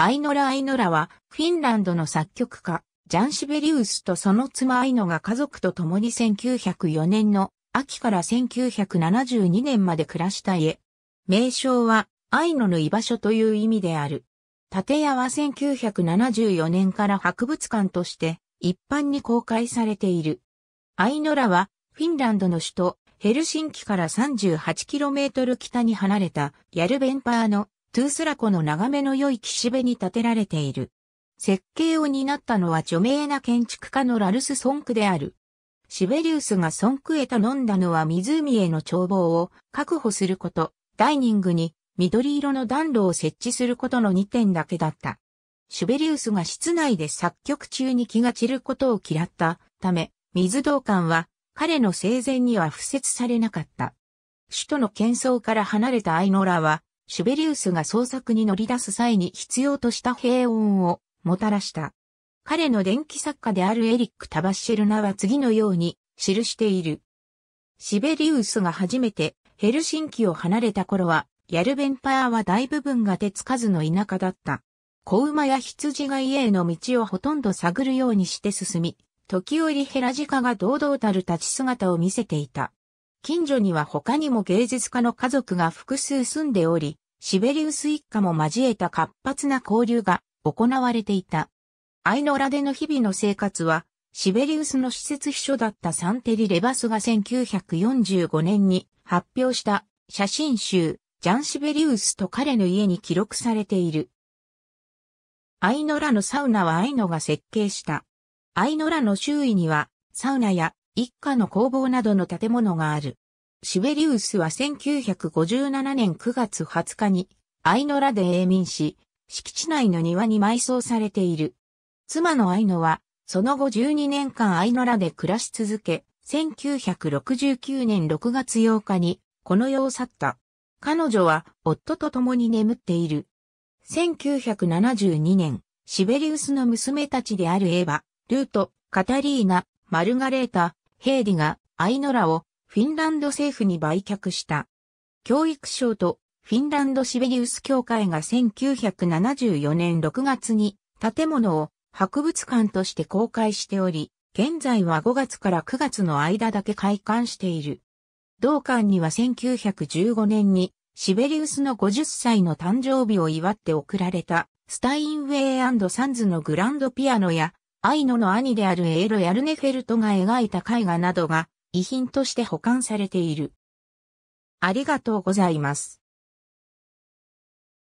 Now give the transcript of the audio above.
アイノラ・アイノラは、フィンランドの作曲家、ジャン・シベリウスとその妻アイノが家族と共に1904年の秋から1972年まで暮らした家。名称は、アイノの居場所という意味である。建屋は1974年から博物館として一般に公開されている。アイノラは、フィンランドの首都ヘルシンキから 38km 北に離れたヤルベンパーのトゥースラ湖の眺めの良い岸辺に建てられている。設計を担ったのは著名な建築家のラルス・ソンクである。シベリウスがソンクへ頼んだのは湖への眺望を確保すること、ダイニングに緑色の暖炉を設置することの2点だけだった。シュベリウスが室内で作曲中に気が散ることを嫌ったため、水道管は彼の生前には付設されなかった。首都の喧騒から離れたアイノラはシュベリウスが創作に乗り出す際に必要とした平穏をもたらした。彼の電気作家であるエリック・タバッシェルナは次のように記している。シベリウスが初めてヘルシンキを離れた頃は、ヤルベンパーは大部分が手つかずの田舎だった。子馬や羊が家への道をほとんど探るようにして進み、時折ヘラジカが堂々たる立ち姿を見せていた。近所には他にも芸術家の家族が複数住んでおり、シベリウス一家も交えた活発な交流が行われていた。アイノラでの日々の生活は、シベリウスの施設秘書だったサンテリ・レバスが1945年に発表した写真集、ジャン・シベリウスと彼の家に記録されている。アイノラのサウナはアイノが設計した。アイノラの周囲には、サウナや一家の工房などの建物がある。シベリウスは1957年9月20日に、アイノラで永眠し、敷地内の庭に埋葬されている。妻のアイノは、その後12年間アイノラで暮らし続け、1969年6月8日に、この世を去った。彼女は、夫と共に眠っている。1972年、シベリウスの娘たちであるエヴァ、ルート、カタリーナ、マルガレータ、ヘーディがアイノラをフィンランド政府に売却した。教育省とフィンランドシベリウス協会が1974年6月に建物を博物館として公開しており、現在は5月から9月の間だけ開館している。同館には1915年にシベリウスの50歳の誕生日を祝って贈られたスタインウェイサンズのグランドピアノやアイノの兄であるエール・ヤルネフェルトが描いた絵画などが遺品として保管されている。ありがとうございます。